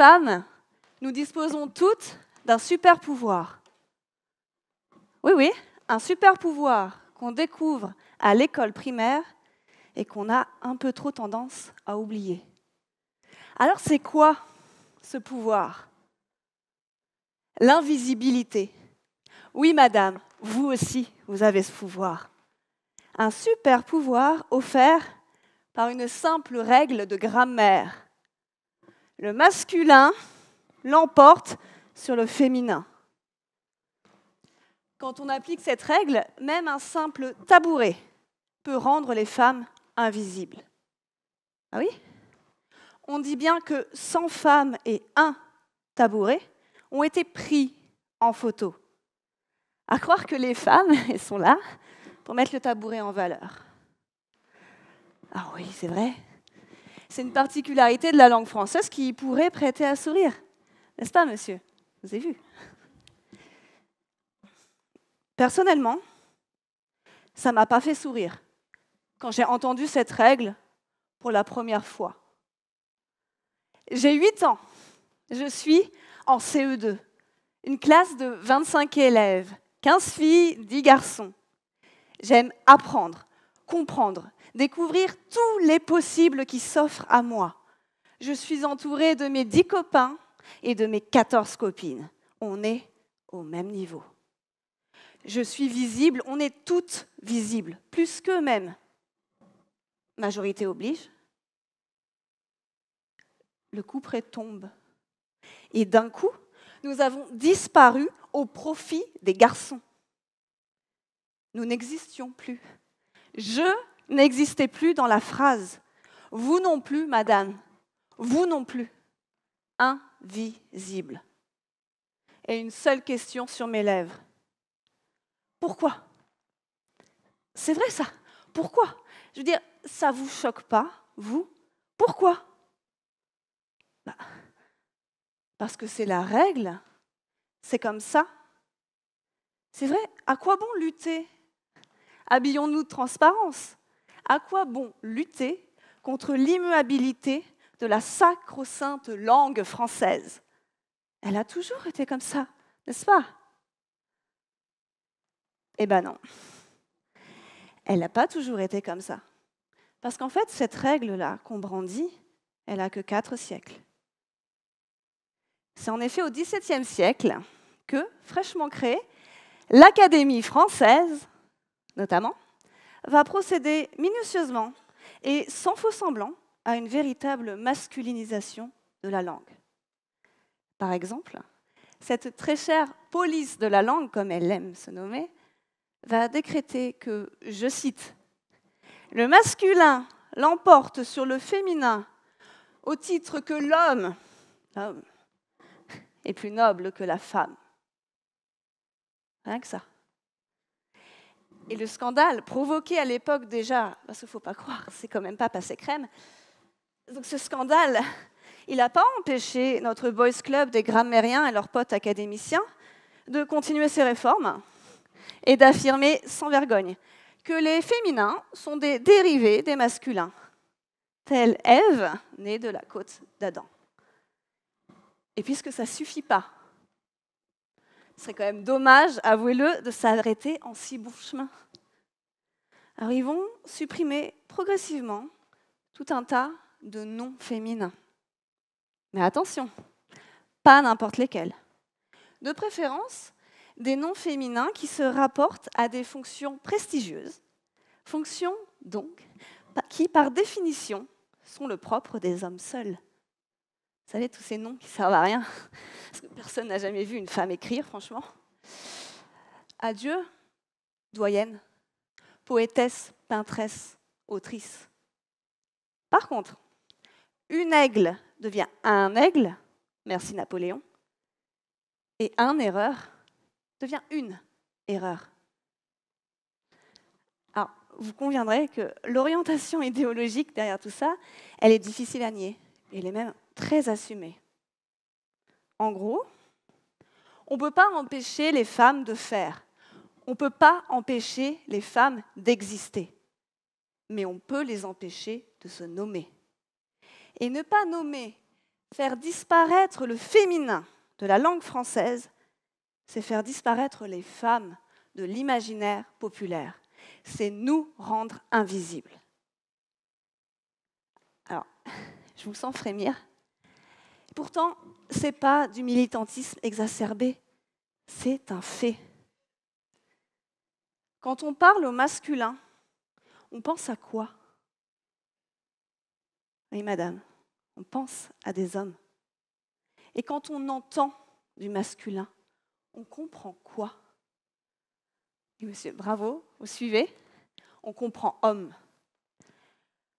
femmes, nous disposons toutes d'un super pouvoir. Oui, oui, un super pouvoir qu'on découvre à l'école primaire et qu'on a un peu trop tendance à oublier. Alors c'est quoi ce pouvoir L'invisibilité. Oui, madame, vous aussi, vous avez ce pouvoir. Un super pouvoir offert par une simple règle de grammaire le masculin l'emporte sur le féminin. Quand on applique cette règle, même un simple tabouret peut rendre les femmes invisibles. Ah oui On dit bien que 100 femmes et un tabouret ont été pris en photo. À croire que les femmes, elles sont là, pour mettre le tabouret en valeur. Ah oui, c'est vrai, c'est une particularité de la langue française qui pourrait prêter à sourire. N'est-ce pas, monsieur Vous avez vu Personnellement, ça ne m'a pas fait sourire quand j'ai entendu cette règle pour la première fois. J'ai 8 ans. Je suis en CE2. Une classe de 25 élèves, 15 filles, 10 garçons. J'aime apprendre comprendre, découvrir tous les possibles qui s'offrent à moi. Je suis entourée de mes dix copains et de mes quatorze copines. On est au même niveau. Je suis visible, on est toutes visibles, plus qu'eux-mêmes. Majorité oblige. Le coup tombe. Et d'un coup, nous avons disparu au profit des garçons. Nous n'existions plus. Je n'existais plus dans la phrase. Vous non plus, madame. Vous non plus. Invisible. Et une seule question sur mes lèvres. Pourquoi C'est vrai ça. Pourquoi Je veux dire, ça vous choque pas, vous Pourquoi bah, Parce que c'est la règle. C'est comme ça. C'est vrai, à quoi bon lutter Habillons-nous de transparence. À quoi bon lutter contre l'immuabilité de la sacro-sainte langue française Elle a toujours été comme ça, n'est-ce pas Eh ben non. Elle n'a pas toujours été comme ça. Parce qu'en fait, cette règle-là qu'on brandit, elle n'a que quatre siècles. C'est en effet au XVIIe siècle que, fraîchement créée, l'Académie française notamment, va procéder minutieusement et sans faux semblant à une véritable masculinisation de la langue. Par exemple, cette très chère police de la langue, comme elle aime se nommer, va décréter que, je cite, Le masculin l'emporte sur le féminin au titre que l'homme est plus noble que la femme. Rien que ça et le scandale provoqué à l'époque déjà, parce qu'il ne faut pas croire, c'est quand même pas passé crème. Donc ce scandale, il n'a pas empêché notre boys club des grammairiens et leurs potes académiciens de continuer ses réformes et d'affirmer sans vergogne que les féminins sont des dérivés des masculins, telle Ève, née de la côte d'Adam. Et puisque ça ne suffit pas serait quand même dommage, avouez-le, de s'arrêter en si bon chemin. Alors ils vont supprimer progressivement tout un tas de noms féminins. Mais attention, pas n'importe lesquels. De préférence, des noms féminins qui se rapportent à des fonctions prestigieuses, fonctions donc qui par définition sont le propre des hommes seuls. Vous savez, tous ces noms qui servent à rien, parce que personne n'a jamais vu une femme écrire, franchement. Adieu, doyenne, poétesse, peintresse, autrice. Par contre, une aigle devient un aigle, merci Napoléon, et un erreur devient une erreur. Alors, vous conviendrez que l'orientation idéologique derrière tout ça, elle est difficile à nier. Elle est même très assumé. En gros, on ne peut pas empêcher les femmes de faire. On ne peut pas empêcher les femmes d'exister. Mais on peut les empêcher de se nommer. Et ne pas nommer, faire disparaître le féminin de la langue française, c'est faire disparaître les femmes de l'imaginaire populaire. C'est nous rendre invisibles. Alors, je vous sens frémir. Pourtant, ce n'est pas du militantisme exacerbé, c'est un fait. Quand on parle au masculin, on pense à quoi Oui, madame, on pense à des hommes. Et quand on entend du masculin, on comprend quoi monsieur, bravo, vous suivez On comprend homme.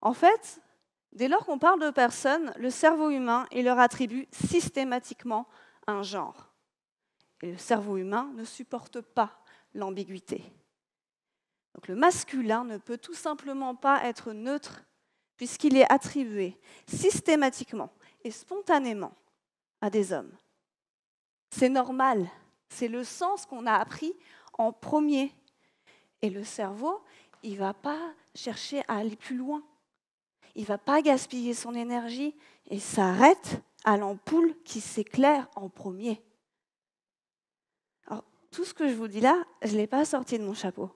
En fait, Dès lors qu'on parle de personnes, le cerveau humain leur attribue systématiquement un genre. Et le cerveau humain ne supporte pas l'ambiguïté. Donc le masculin ne peut tout simplement pas être neutre puisqu'il est attribué systématiquement et spontanément à des hommes. C'est normal, c'est le sens qu'on a appris en premier. Et le cerveau, il ne va pas chercher à aller plus loin il ne va pas gaspiller son énergie et s'arrête à l'ampoule qui s'éclaire en premier. tout ce que je vous dis là, je ne l'ai pas sorti de mon chapeau.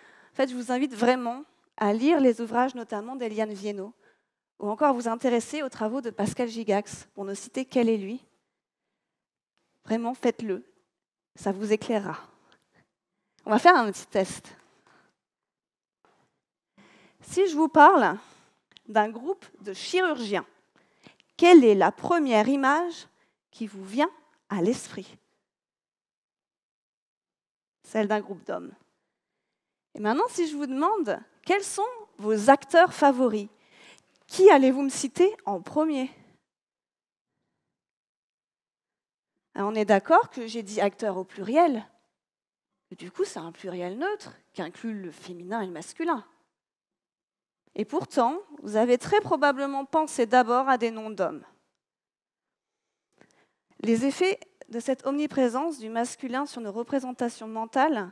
En fait, je vous invite vraiment à lire les ouvrages notamment d'Eliane Vienno, ou encore à vous intéresser aux travaux de Pascal Gigax, pour ne citer quel est lui. Vraiment, faites-le, ça vous éclairera. On va faire un petit test. Si je vous parle d'un groupe de chirurgiens. Quelle est la première image qui vous vient à l'esprit Celle d'un groupe d'hommes. Et maintenant, si je vous demande quels sont vos acteurs favoris, qui allez-vous me citer en premier ah, On est d'accord que j'ai dit acteur au pluriel. du coup, c'est un pluriel neutre qui inclut le féminin et le masculin. Et pourtant, vous avez très probablement pensé d'abord à des noms d'hommes. Les effets de cette omniprésence du masculin sur nos représentations mentales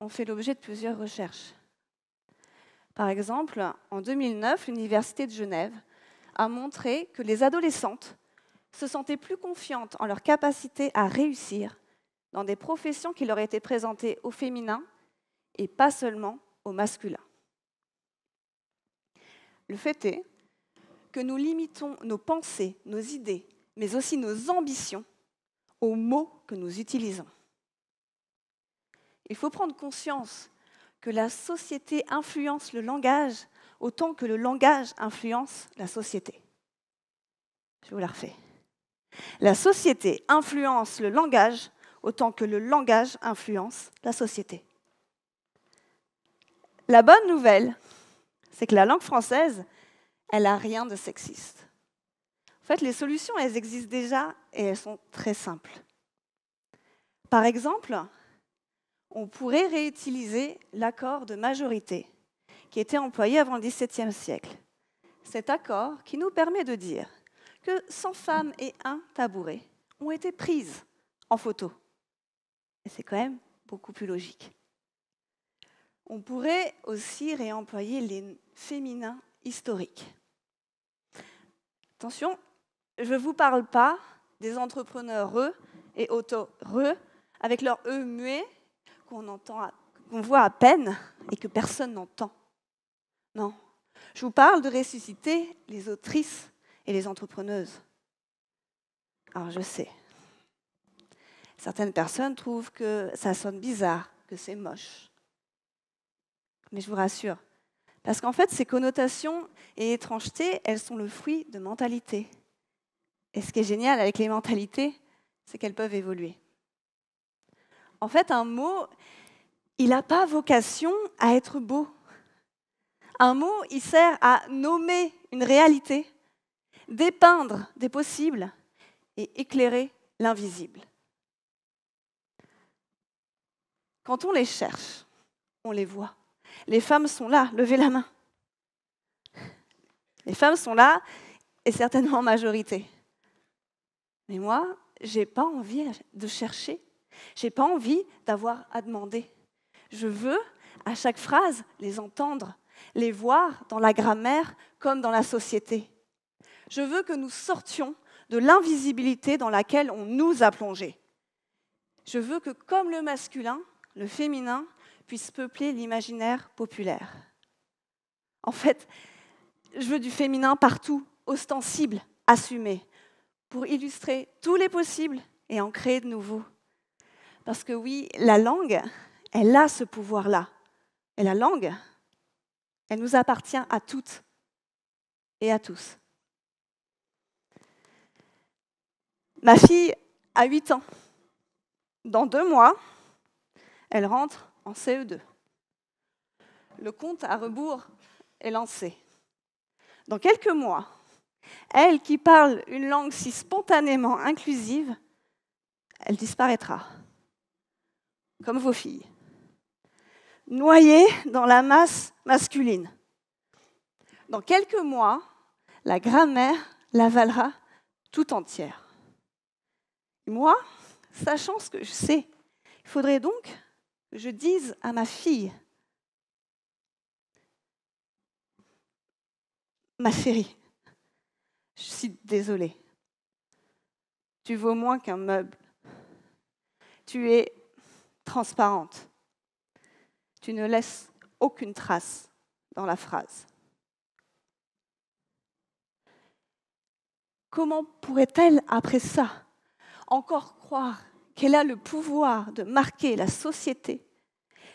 ont fait l'objet de plusieurs recherches. Par exemple, en 2009, l'Université de Genève a montré que les adolescentes se sentaient plus confiantes en leur capacité à réussir dans des professions qui leur étaient présentées au féminin et pas seulement au masculin. Le fait est que nous limitons nos pensées, nos idées, mais aussi nos ambitions aux mots que nous utilisons. Il faut prendre conscience que la société influence le langage autant que le langage influence la société. Je vous la refais. La société influence le langage autant que le langage influence la société. La bonne nouvelle, c'est que la langue française, elle n'a rien de sexiste. En fait, les solutions, elles existent déjà et elles sont très simples. Par exemple, on pourrait réutiliser l'accord de majorité qui était employé avant le XVIIe siècle. Cet accord qui nous permet de dire que 100 femmes et un tabouret ont été prises en photo. Et c'est quand même beaucoup plus logique. On pourrait aussi réemployer les féminins historiques. Attention, je ne vous parle pas des entrepreneurs eux et auto avec leur e muet qu'on qu'on voit à peine et que personne n'entend. Non, je vous parle de ressusciter les autrices et les entrepreneuses. Alors je sais, certaines personnes trouvent que ça sonne bizarre, que c'est moche mais je vous rassure. Parce qu'en fait, ces connotations et étrangetés, elles sont le fruit de mentalités. Et ce qui est génial avec les mentalités, c'est qu'elles peuvent évoluer. En fait, un mot, il n'a pas vocation à être beau. Un mot, il sert à nommer une réalité, dépeindre des possibles et éclairer l'invisible. Quand on les cherche, on les voit les femmes sont là, levez la main. Les femmes sont là, et certainement en majorité. Mais moi, j'ai pas envie de chercher. J'ai pas envie d'avoir à demander. Je veux, à chaque phrase, les entendre, les voir dans la grammaire comme dans la société. Je veux que nous sortions de l'invisibilité dans laquelle on nous a plongés. Je veux que, comme le masculin, le féminin puisse peupler l'imaginaire populaire. En fait, je veux du féminin partout, ostensible, assumé, pour illustrer tous les possibles et en créer de nouveaux. Parce que oui, la langue, elle a ce pouvoir-là. Et la langue, elle nous appartient à toutes et à tous. Ma fille a 8 ans. Dans deux mois, elle rentre en CE2. Le compte à rebours est lancé. Dans quelques mois, elle qui parle une langue si spontanément inclusive, elle disparaîtra, comme vos filles, noyée dans la masse masculine. Dans quelques mois, la grammaire l'avalera tout entière. Moi, sachant ce que je sais, il faudrait donc je dis à ma fille, ma chérie, je suis désolée, tu vaux moins qu'un meuble, tu es transparente, tu ne laisses aucune trace dans la phrase. Comment pourrait-elle, après ça, encore croire qu'elle a le pouvoir de marquer la société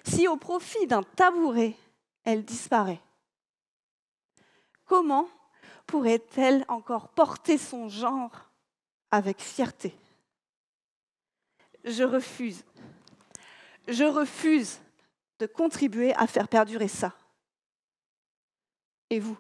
si au profit d'un tabouret, elle disparaît Comment pourrait-elle encore porter son genre avec fierté Je refuse. Je refuse de contribuer à faire perdurer ça. Et vous